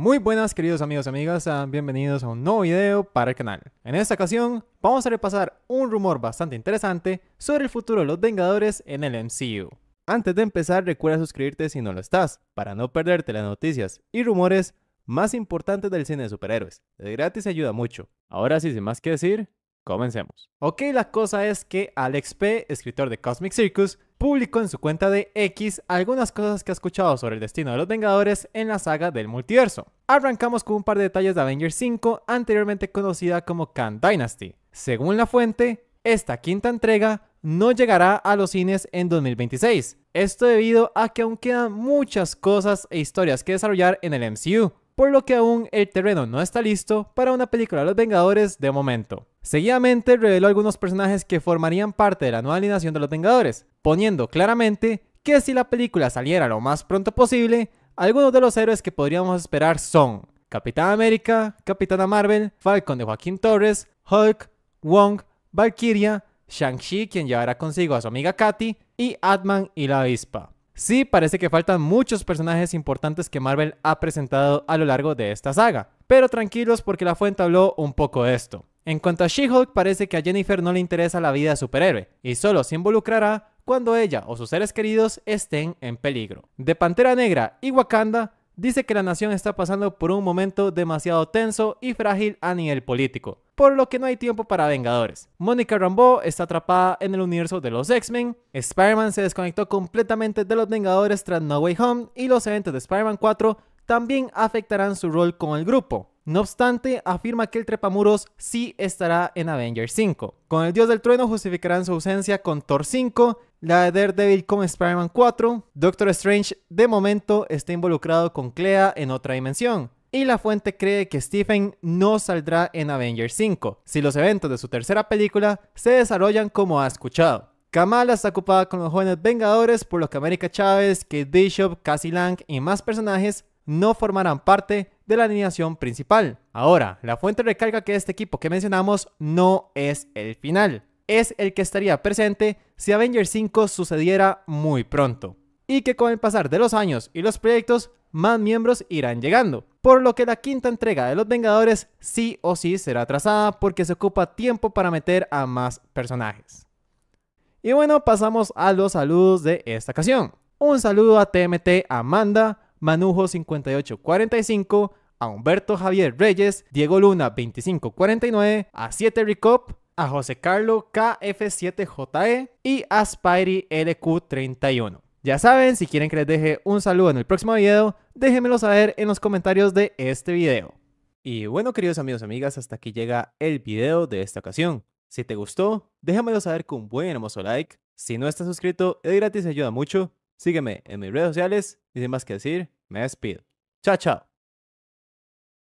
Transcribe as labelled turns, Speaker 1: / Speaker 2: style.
Speaker 1: Muy buenas queridos amigos y amigas, bienvenidos a un nuevo video para el canal. En esta ocasión vamos a repasar un rumor bastante interesante sobre el futuro de los Vengadores en el MCU. Antes de empezar recuerda suscribirte si no lo estás, para no perderte las noticias y rumores más importantes del cine de superhéroes. De gratis ayuda mucho. Ahora sí, sin más que decir, Comencemos. Ok, la cosa es que Alex P., escritor de Cosmic Circus, publicó en su cuenta de X algunas cosas que ha escuchado sobre el destino de los Vengadores en la saga del multiverso. Arrancamos con un par de detalles de Avengers 5, anteriormente conocida como Khan Dynasty. Según la fuente, esta quinta entrega no llegará a los cines en 2026. Esto debido a que aún quedan muchas cosas e historias que desarrollar en el MCU por lo que aún el terreno no está listo para una película de los Vengadores de momento. Seguidamente reveló algunos personajes que formarían parte de la nueva alineación de los Vengadores, poniendo claramente que si la película saliera lo más pronto posible, algunos de los héroes que podríamos esperar son Capitán América, Capitana Marvel, Falcon de Joaquín Torres, Hulk, Wong, Valkyria, Shang-Chi quien llevará consigo a su amiga Katy y Atman y la avispa. Sí, parece que faltan muchos personajes importantes que Marvel ha presentado a lo largo de esta saga, pero tranquilos porque la fuente habló un poco de esto. En cuanto a She-Hulk, parece que a Jennifer no le interesa la vida de superhéroe y solo se involucrará cuando ella o sus seres queridos estén en peligro. De Pantera Negra y Wakanda, dice que la nación está pasando por un momento demasiado tenso y frágil a nivel político, por lo que no hay tiempo para Vengadores. Mónica Rambeau está atrapada en el universo de los X-Men, Spider-Man se desconectó completamente de los Vengadores tras No Way Home y los eventos de Spider-Man 4 también afectarán su rol con el grupo. No obstante, afirma que el trepamuros sí estará en Avengers 5. Con el dios del trueno justificarán su ausencia con Thor 5 la de Daredevil con Spider-Man 4, Doctor Strange de momento está involucrado con Clea en otra dimensión, y la fuente cree que Stephen no saldrá en Avengers 5, si los eventos de su tercera película se desarrollan como ha escuchado. Kamala está ocupada con los jóvenes Vengadores, por lo que América Chávez, Kate Bishop, Cassie Lang y más personajes no formarán parte de la alineación principal. Ahora, la fuente recarga que este equipo que mencionamos no es el final, es el que estaría presente si Avengers 5 sucediera muy pronto. Y que con el pasar de los años y los proyectos, más miembros irán llegando. Por lo que la quinta entrega de Los Vengadores sí o sí será trazada porque se ocupa tiempo para meter a más personajes. Y bueno, pasamos a los saludos de esta ocasión. Un saludo a TMT Amanda, Manujo5845, a Humberto Javier Reyes, Diego Luna2549, a 7 Ricop, a José Carlo KF7JE e y a LQ31. Ya saben, si quieren que les deje un saludo en el próximo video, déjenmelo saber en los comentarios de este video. Y bueno, queridos amigos y amigas, hasta aquí llega el video de esta ocasión. Si te gustó, déjamelo saber con un buen hermoso like. Si no estás suscrito, es gratis y ayuda mucho. Sígueme en mis redes sociales y sin más que decir, me despido. Chao, chao.